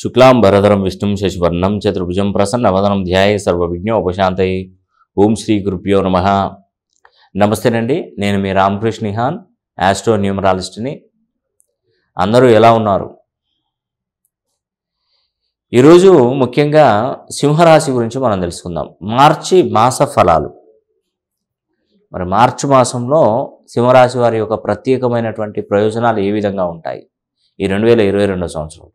శుక్లాం భరధరం విష్ణుం శశివర్ణం చతుర్భుజం ప్రసన్న వదనం ధ్యాయ సర్వవిజ్ఞోపశాంతయే ఓం శ్రీ గురుభ్యో నమ నమస్తేనండి నేను మీ రామకృష్ణ హాన్ యాస్ట్రో న్యూమరాలిస్ట్ని అందరూ ఎలా ఉన్నారు ఈరోజు ముఖ్యంగా సింహరాశి గురించి మనం తెలుసుకుందాం మార్చి మాస ఫలాలు మరి మార్చి మాసంలో సింహరాశి వారి యొక్క ప్రత్యేకమైనటువంటి ప్రయోజనాలు ఏ విధంగా ఉంటాయి ఈ రెండు వేల ఇరవై సంవత్సరం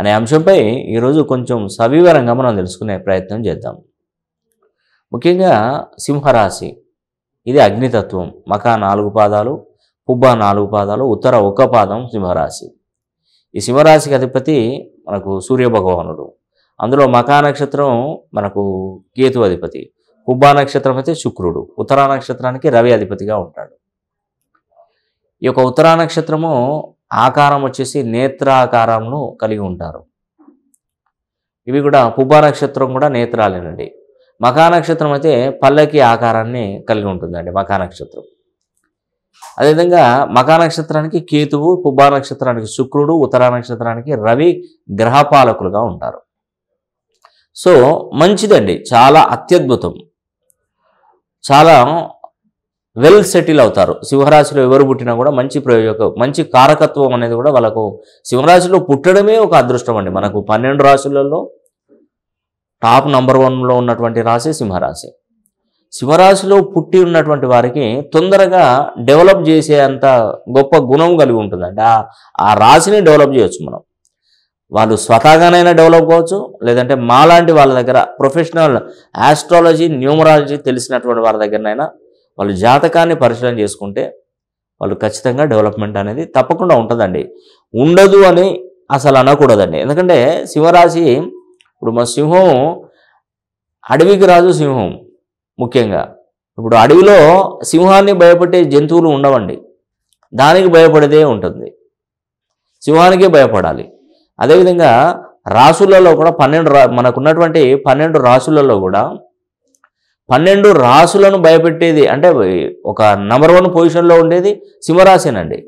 అనే అంశంపై ఈరోజు కొంచెం సవివరంగా మనం తెలుసుకునే ప్రయత్నం చేద్దాం ముఖ్యంగా సింహరాశి ఇది అగ్నితత్వం మకా నాలుగు పాదాలు పుబ్బ నాలుగు పాదాలు ఉత్తర ఒక పాదం సింహరాశి ఈ సింహరాశికి అధిపతి మనకు సూర్యభగవానుడు అందులో మకా నక్షత్రం మనకు కేతు అధిపతి పుబ్బా నక్షత్రం అయితే శుక్రుడు ఉత్తరా నక్షత్రానికి రవి అధిపతిగా ఉంటాడు ఈ యొక్క ఉత్తరా నక్షత్రము ఆకారం వచ్చేసి నేత్రాకారంను కలిగి ఉంటారు ఇవి కూడా పుబ్బ నక్షత్రం కూడా నేత్రాలేనండి మకా నక్షత్రం అయితే పల్లకి ఆకారాన్ని కలిగి ఉంటుందండి మకా నక్షత్రం అదేవిధంగా మకా నక్షత్రానికి కేతువు పుబ్బా నక్షత్రానికి శుక్రుడు ఉత్తరా నక్షత్రానికి రవి గ్రహపాలకులుగా ఉంటారు సో మంచిదండి చాలా అత్యద్భుతం చాలా వెల్ సెటిల్ అవుతారు సింహరాశిలో ఎవరు పుట్టినా కూడా మంచి ప్రయోజక మంచి కారకత్వం అనేది కూడా వాళ్ళకు సింహరాశిలో పుట్టడమే ఒక అదృష్టం అండి మనకు పన్నెండు రాశులలో టాప్ నంబర్ వన్లో ఉన్నటువంటి రాశి సింహరాశి సింహరాశిలో పుట్టి ఉన్నటువంటి వారికి తొందరగా డెవలప్ చేసే అంత గొప్ప గుణం కలిగి ఉంటుందండి ఆ రాశిని డెవలప్ చేయొచ్చు మనం వాళ్ళు స్వతహాగానైనా డెవలప్ కావచ్చు లేదంటే మాలాంటి వాళ్ళ దగ్గర ప్రొఫెషనల్ ఆస్ట్రాలజీ న్యూమరాలజీ తెలిసినటువంటి వాళ్ళ దగ్గరనైనా వాళ్ళు జాతకాన్ని పరిశీలన చేసుకుంటే వాళ్ళు ఖచ్చితంగా డెవలప్మెంట్ అనేది తప్పకుండా ఉంటుందండి ఉండదు అని అసలు అనకూడదండి ఎందుకంటే సింహరాశి ఇప్పుడు మా సింహం అడవికి రాజు సింహం ముఖ్యంగా ఇప్పుడు అడవిలో సింహాన్ని భయపడే జంతువులు ఉండవండి దానికి భయపడేదే ఉంటుంది సింహానికే భయపడాలి అదేవిధంగా రాసులలో కూడా పన్నెండు రా మనకున్నటువంటి పన్నెండు రాసులలో కూడా పన్నెండు రాసులను భయపెట్టేది అంటే ఒక నంబర్ వన్ పొజిషన్లో ఉండేది సింహరాశినండి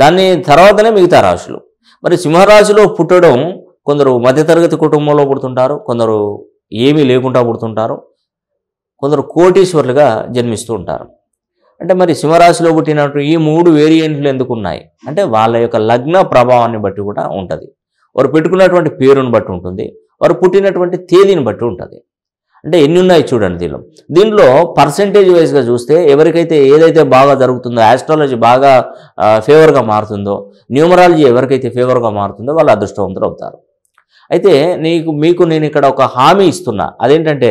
దాని తర్వాతనే మిగతా రాశులు మరి సింహరాశిలో పుట్టడం కొందరు మధ్యతరగతి కుటుంబంలో పుడుతుంటారు కొందరు ఏమీ లేకుండా పుడుతుంటారు కొందరు కోటీశ్వరులుగా జన్మిస్తూ ఉంటారు అంటే మరి సింహరాశిలో పుట్టినట్టు ఈ మూడు వేరియంట్లు ఎందుకు ఉన్నాయి అంటే వాళ్ళ యొక్క లగ్న ప్రభావాన్ని బట్టి కూడా ఉంటుంది వారు పెట్టుకున్నటువంటి పేరును బట్టి ఉంటుంది వారు పుట్టినటువంటి తేదీని బట్టి ఉంటుంది అంటే ఎన్ని ఉన్నాయి చూడండి దీనిలో దీనిలో పర్సంటేజ్ వైజ్గా చూస్తే ఎవరికైతే ఏదైతే బాగా జరుగుతుందో ఆస్ట్రాలజీ బాగా ఫేవర్గా మారుతుందో న్యూమరాలజీ ఎవరికైతే ఫేవర్గా మారుతుందో వాళ్ళు అదృష్టవంతులు అవుతారు అయితే నీకు మీకు నేను ఇక్కడ ఒక హామీ ఇస్తున్నా అదేంటంటే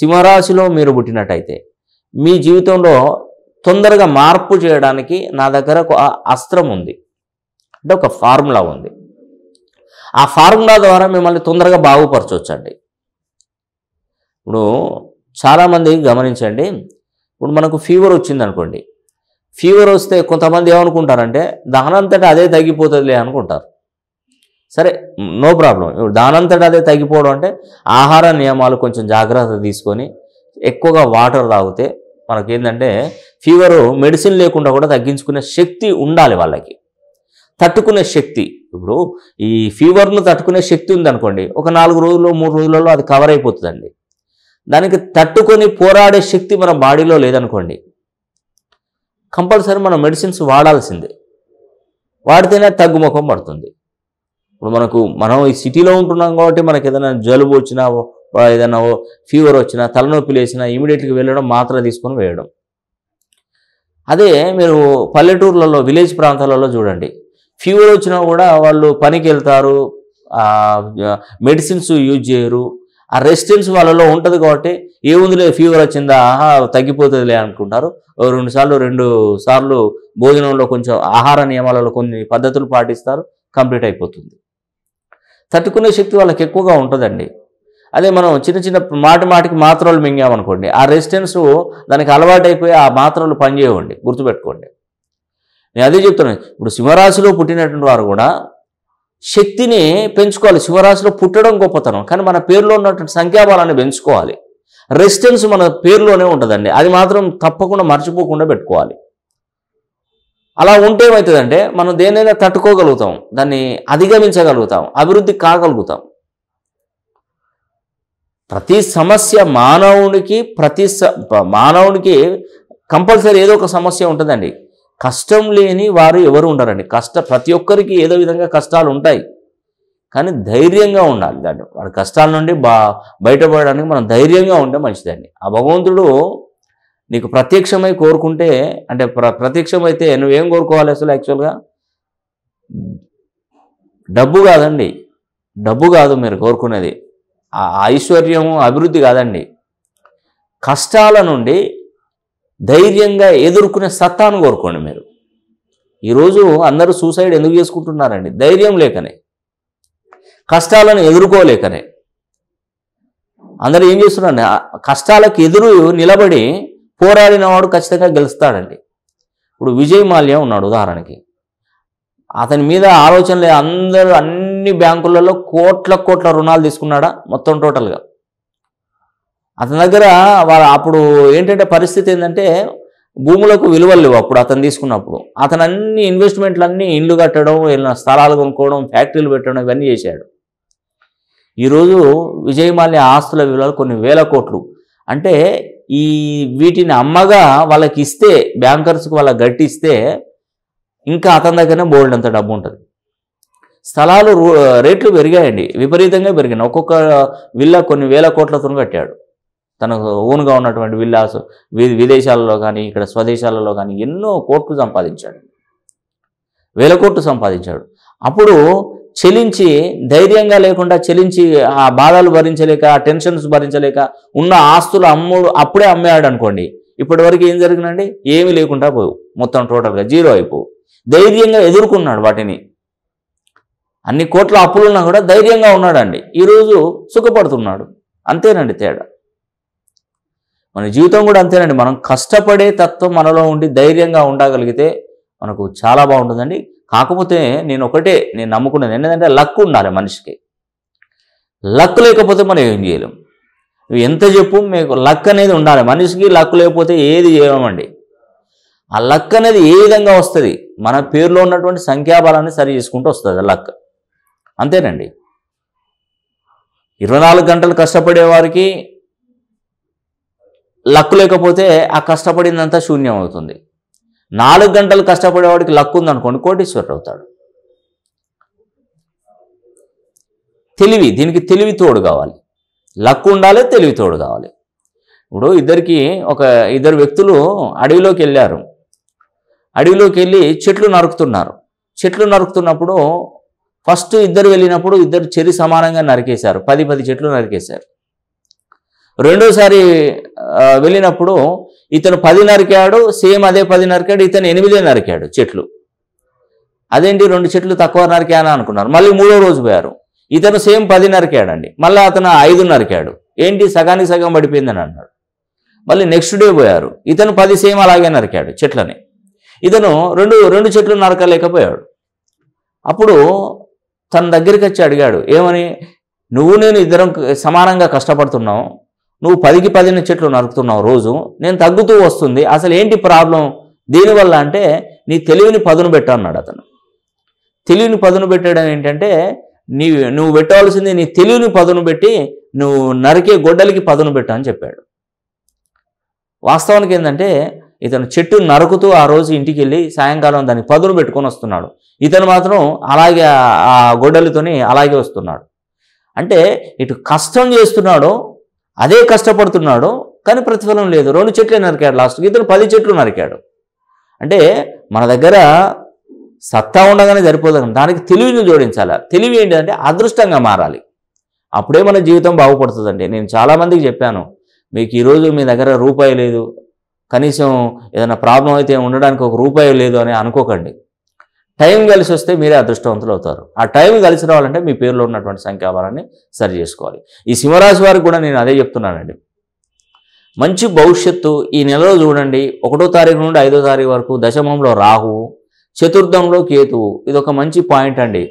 సింహరాశిలో మీరు పుట్టినట్టయితే మీ జీవితంలో తొందరగా మార్పు చేయడానికి నా దగ్గర ఒక అస్త్రం ఉంది అంటే ఒక ఫార్ములా ఉంది ఆ ఫార్ములా ద్వారా మిమ్మల్ని తొందరగా బాగుపరచవచ్చండి ఇప్పుడు చాలామంది గమనించండి ఇప్పుడు మనకు ఫీవర్ వచ్చింది అనుకోండి ఫీవర్ వస్తే కొంతమంది ఏమనుకుంటారంటే దానంతటా అదే తగ్గిపోతుందిలే అనుకుంటారు సరే నో ప్రాబ్లం ఇప్పుడు దానంతటా అదే తగ్గిపోవడం అంటే ఆహార నియమాలు కొంచెం జాగ్రత్త తీసుకొని ఎక్కువగా వాటర్ తాగితే మనకేంటంటే ఫీవరు మెడిసిన్ లేకుండా కూడా తగ్గించుకునే శక్తి ఉండాలి వాళ్ళకి తట్టుకునే శక్తి ఇప్పుడు ఈ ఫీవర్ను తట్టుకునే శక్తి ఉందనుకోండి ఒక నాలుగు రోజుల్లో మూడు రోజులలో అది కవర్ అయిపోతుందండి దానికి తట్టుకొని పోరాడే శక్తి మన బాడీలో లేదనుకోండి కంపల్సరీ మనం మెడిసిన్స్ వాడాల్సిందే వాడితేనే తగ్గుముఖం పడుతుంది ఇప్పుడు మనకు మనం ఈ సిటీలో ఉంటున్నాం కాబట్టి మనకు ఏదైనా జలుబు వచ్చినా ఏదైనా ఫీవర్ వచ్చినా తలనొప్పి లేచినా ఇమీడియట్గా వెళ్ళడం మాత్ర తీసుకొని వేయడం అదే మీరు పల్లెటూర్లలో విలేజ్ ప్రాంతాలలో చూడండి ఫీవర్ వచ్చినా కూడా వాళ్ళు పనికి వెళ్తారు మెడిసిన్స్ యూజ్ చేయరు ఆ రెసిస్టెన్స్ వాళ్ళలో ఉంటుంది కాబట్టి ఏముందిలే ఫీవర్ వచ్చిందా ఆహా తగ్గిపోతుందిలే అనుకుంటారు రెండు సార్లు రెండు సార్లు భోజనంలో కొంచెం ఆహార నియమాలలో కొన్ని పద్ధతులు పాటిస్తారు కంప్లీట్ అయిపోతుంది తట్టుకునే శక్తి వాళ్ళకి ఎక్కువగా ఉంటుందండి అదే మనం చిన్న చిన్న మాటి మాటికి మాత్రలు మింగామనుకోండి ఆ రెసిస్టెన్స్ దానికి అలవాటైపోయి ఆ మాత్రలు పనిచేయండి గుర్తుపెట్టుకోండి నేను అదే చెప్తున్నాను ఇప్పుడు సింహరాశిలో పుట్టినటువంటి వారు కూడా శక్తిని పెంచుకోవాలి శివరాశిలో పుట్టడం గొప్పతనం కానీ మన పేరులో ఉన్నటువంటి సంఖ్యాబలాన్ని పెంచుకోవాలి రెసిస్టెన్స్ మన పేరులోనే ఉంటుందండి అది మాత్రం తప్పకుండా మర్చిపోకుండా పెట్టుకోవాలి అలా ఉంటే ఏమవుతుందంటే మనం దేనైనా తట్టుకోగలుగుతాం దాన్ని అధిగమించగలుగుతాం అభివృద్ధి కాగలుగుతాం ప్రతి సమస్య మానవునికి ప్రతి మానవునికి కంపల్సరీ ఏదో ఒక సమస్య ఉంటుందండి కష్టం లేని వారు ఎవరు ఉండరండి కష్ట ప్రతి ఒక్కరికి ఏదో విధంగా కష్టాలు ఉంటాయి కానీ ధైర్యంగా ఉండాలి దాన్ని వాడి కష్టాల నుండి బా బయటపడడానికి మనం ధైర్యంగా ఉంటే మంచిదండి ఆ భగవంతుడు నీకు ప్రత్యక్షమై కోరుకుంటే అంటే ప్ర ప్రత్యక్షమైతే నువ్వేం కోరుకోవాలి అసలు యాక్చువల్గా డబ్బు కాదండి డబ్బు కాదు మీరు కోరుకునేది ఆ ఐశ్వర్యము అభివృద్ధి కాదండి కష్టాల నుండి ధైర్యంగా ఎదుర్కొనే సత్తాను కోరుకోండి మీరు ఈరోజు అందరూ సూసైడ్ ఎందుకు చేసుకుంటున్నారండి ధైర్యం లేకనే కష్టాలను ఎదుర్కోలేకనే అందరూ ఏం చేస్తున్నారండి కష్టాలకు ఎదురు నిలబడి పోరాడిన వాడు ఖచ్చితంగా గెలుస్తాడండి ఇప్పుడు విజయ్ మాల్యా ఉన్నాడు ఉదాహరణకి అతని మీద లేదు అందరూ అన్ని బ్యాంకులలో కోట్ల కోట్ల రుణాలు తీసుకున్నాడా మొత్తం టోటల్గా అతని దగ్గర వాళ్ళ అప్పుడు ఏంటంటే పరిస్థితి ఏంటంటే భూములకు విలువలు లేవు అప్పుడు అతను తీసుకున్నప్పుడు అతను అన్ని ఇన్వెస్ట్మెంట్లు అన్నీ ఇండ్లు కట్టడం స్థలాలు కొనుక్కోవడం ఫ్యాక్టరీలు పెట్టడం ఇవన్నీ చేశాడు ఈరోజు విజయమాల్య ఆస్తుల విలువలు కొన్ని వేల కోట్లు అంటే ఈ వీటిని అమ్మగా వాళ్ళకి ఇస్తే బ్యాంకర్స్కి వాళ్ళకి గట్టిస్తే ఇంకా అతని దగ్గరనే బోల్డ్ అంత డబ్బు ఉంటుంది స్థలాలు రేట్లు పెరిగాయండి విపరీతంగా పెరిగాయి ఒక్కొక్క విల్ల కొన్ని వేల కోట్లతో కట్టాడు తన ఓన్గా ఉన్నటువంటి విల్లాస్ విదేశాలలో కానీ ఇక్కడ స్వదేశాలలో కానీ ఎన్నో కోట్లు సంపాదించాడు వేల కోట్లు సంపాదించాడు అప్పుడు చెలించి ధైర్యంగా లేకుండా చెలించి ఆ బాధలు భరించలేక ఆ టెన్షన్స్ భరించలేక ఉన్న ఆస్తులు అమ్ముడు అప్పుడే అమ్మేయాడు అనుకోండి ఇప్పటి వరకు ఏం జరిగిందండి ఏమీ లేకుండా పోవు మొత్తం టోటల్గా జీరో అయిపోవు ధైర్యంగా ఎదుర్కొన్నాడు వాటిని అన్ని కోట్ల అప్పులున్నా కూడా ధైర్యంగా ఉన్నాడండి ఈరోజు సుఖపడుతున్నాడు అంతేనండి తేడా మన జీవితం కూడా అంతేనండి మనం కష్టపడే తత్వం మనలో ఉండి ధైర్యంగా ఉండగలిగితే మనకు చాలా బాగుంటుందండి కాకపోతే నేను ఒకటే నేను నమ్ముకున్నది ఏంటంటే లక్ ఉండాలి మనిషికి లక్ లేకపోతే మనం ఏం చేయలేం నువ్వు ఎంత చెప్పు మీకు లక్ అనేది ఉండాలి మనిషికి లక్ లేకపోతే ఏది చేయమండి ఆ లక్ అనేది ఏ విధంగా వస్తుంది మన పేరులో ఉన్నటువంటి సంఖ్యాబలాన్ని సరి చేసుకుంటూ వస్తుంది లక్ అంతేనండి ఇరవై నాలుగు గంటలు కష్టపడేవారికి లక్కు లేకపోతే ఆ కష్టపడిందంతా శూన్యం అవుతుంది నాలుగు గంటలు కష్టపడేవాడికి లక్కు ఉందనుకోండి కోటీశ్వరుడు అవుతాడు తెలివి దీనికి తెలివి తోడు కావాలి లక్కు ఉండాలి తెలివి తోడు కావాలి ఇప్పుడు ఇద్దరికి ఒక ఇద్దరు వ్యక్తులు అడవిలోకి వెళ్ళారు అడవిలోకి వెళ్ళి చెట్లు నరుకుతున్నారు చెట్లు నరుకుతున్నప్పుడు ఫస్ట్ ఇద్దరు వెళ్ళినప్పుడు ఇద్దరు చెరి సమానంగా నరికేశారు పది పది చెట్లు నరికేశారు రెండోసారి వెళ్ళినప్పుడు ఇతను పది నరికాడు సేమ్ అదే పది నరికాడు ఇతను ఎనిమిదే నరికాడు చెట్లు అదేంటి రెండు చెట్లు తక్కువ నరికానా అనుకున్నారు మళ్ళీ మూడో రోజు పోయారు ఇతను సేమ్ పది నరికాడండి మళ్ళీ అతను ఐదు నరికాడు ఏంటి సగానికి సగం పడిపోయిందని అన్నాడు మళ్ళీ నెక్స్ట్ డే పోయారు ఇతను పది సేమ్ అలాగే నరికాడు చెట్లని ఇతను రెండు రెండు చెట్లు నరకలేకపోయాడు అప్పుడు తన దగ్గరికి వచ్చి అడిగాడు ఏమని నువ్వు నేను ఇద్దరం సమానంగా కష్టపడుతున్నావు నువ్వు పదికి పదిన చెట్లు నరుకుతున్నావు రోజు నేను తగ్గుతూ వస్తుంది అసలు ఏంటి ప్రాబ్లం దీనివల్ల అంటే నీ తెలివిని పదును పెట్టన్నాడు అతను తెలివిని పదును పెట్టడం ఏంటంటే నీ నువ్వు పెట్టవలసింది నీ తెలివిని పదును పెట్టి నువ్వు నరికే గొడ్డలికి పదును పెట్టా అని చెప్పాడు వాస్తవానికి ఏంటంటే ఇతను చెట్టు నరుకుతూ ఆ రోజు ఇంటికి వెళ్ళి సాయంకాలం దానికి పదును పెట్టుకొని వస్తున్నాడు ఇతను మాత్రం అలాగే ఆ గొడ్డలితోని అలాగే వస్తున్నాడు అంటే ఇటు కష్టం చేస్తున్నాడు అదే కష్టపడుతున్నాడు కానీ ప్రతిఫలం లేదు రెండు చెట్లే నరికాడు లాస్ట్కి ఇతను పది చెట్లు నరికాడు అంటే మన దగ్గర సత్తా ఉండగానే సరిపోదు దానికి తెలివిని జోడించాలి తెలివి ఏంటంటే అదృష్టంగా మారాలి అప్పుడే మన జీవితం బాగుపడుతుందండి నేను చాలామందికి చెప్పాను మీకు ఈరోజు మీ దగ్గర రూపాయి లేదు కనీసం ఏదైనా ప్రాబ్లం అయితే ఉండడానికి ఒక రూపాయి లేదు అని అనుకోకండి టైం కలిసి వస్తే మీరే అదృష్టవంతులు అవుతారు ఆ టైం కలిసి రావాలంటే మీ పేరులో ఉన్నటువంటి సంఖ్యాబలాన్ని సరి చేసుకోవాలి ఈ సింహరాశి వారికి కూడా నేను అదే చెప్తున్నానండి మంచి భవిష్యత్తు ఈ నెలలో చూడండి ఒకటో తారీఖు నుండి ఐదో తారీఖు వరకు దశమంలో రాహువు చతుర్థంలో కేతువు ఇది ఒక మంచి పాయింట్ అండి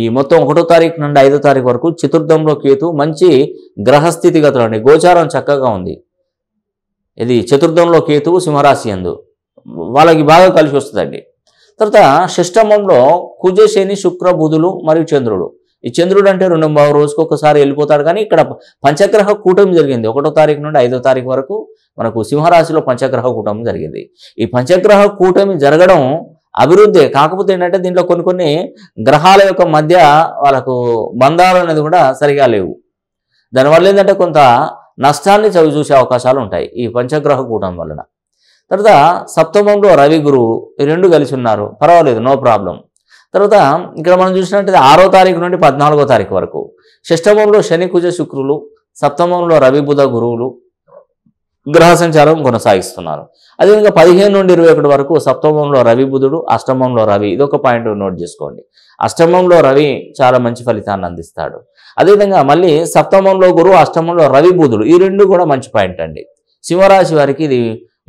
ఈ మొత్తం ఒకటో తారీఖు నుండి ఐదో తారీఖు వరకు చతుర్థంలో కేతు మంచి గ్రహస్థితిగతులు అండి గోచారం చక్కగా ఉంది ఇది చతుర్థంలో కేతువు సింహరాశి ఎందు వాళ్ళకి బాగా కలిసి వస్తుందండి తర్వాత షష్టమంలో కుజశని శుక్ర బుధులు మరియు చంద్రుడు ఈ చంద్రుడు అంటే రెండు మూడు రోజుకి ఒకసారి వెళ్ళిపోతాడు కానీ ఇక్కడ పంచగ్రహ కూటమి జరిగింది ఒకటో తారీఖు నుండి ఐదో తారీఖు వరకు మనకు సింహరాశిలో పంచగ్రహ కూటమి జరిగింది ఈ పంచగ్రహ కూటమి జరగడం అభివృద్ధి కాకపోతే ఏంటంటే దీంట్లో కొన్ని కొన్ని గ్రహాల యొక్క మధ్య వాళ్ళకు బంధాలు అనేది కూడా సరిగా లేవు దానివల్ల ఏంటంటే కొంత నష్టాన్ని చవి చూసే అవకాశాలు ఉంటాయి ఈ పంచగ్రహ కూటం వలన తర్వాత సప్తమంలో రవి గురువు ఈ రెండు కలిసి ఉన్నారు పర్వాలేదు నో ప్రాబ్లం తర్వాత ఇక్కడ మనం చూసినట్టయితే ఆరో తారీఖు నుండి పద్నాలుగో తారీఖు వరకు షష్టమంలో శని కుజ శుక్రులు సప్తమంలో రవి బుధ గురువులు గ్రహ సంచారం కొనసాగిస్తున్నారు అదేవిధంగా పదిహేను నుండి ఇరవై ఒకటి వరకు సప్తమంలో రవి బుధుడు అష్టమంలో రవి ఇదొక పాయింట్ నోట్ చేసుకోండి అష్టమంలో రవి చాలా మంచి ఫలితాన్ని అందిస్తాడు అదేవిధంగా మళ్ళీ సప్తమంలో గురువు అష్టమంలో రవి బుధుడు ఈ రెండు కూడా మంచి పాయింట్ అండి సింహరాశి వారికి ఇది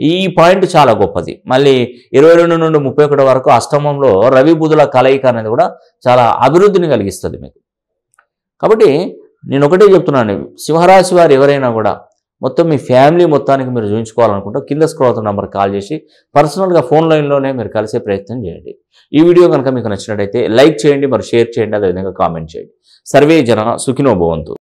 ఈ పాయింట్ చాలా గొప్పది మళ్ళీ ఇరవై రెండు నుండి ముప్పై ఒకటి వరకు అష్టమంలో రవి బుధుల కలయిక అనేది కూడా చాలా అభివృద్ధిని కలిగిస్తుంది మీకు కాబట్టి నేను ఒకటే చెప్తున్నాను సింహరాశి వారు ఎవరైనా కూడా మొత్తం మీ ఫ్యామిలీ మొత్తానికి మీరు చూపించుకోవాలనుకుంటే కింద స్క్రోత నంబర్ కాల్ చేసి పర్సనల్గా ఫోన్ లైన్లోనే మీరు కలిసే ప్రయత్నం చేయండి ఈ వీడియో కనుక మీకు నచ్చినట్టయితే లైక్ చేయండి మరి షేర్ చేయండి అదేవిధంగా కామెంట్ చేయండి సర్వే జన సుఖినోభవంతు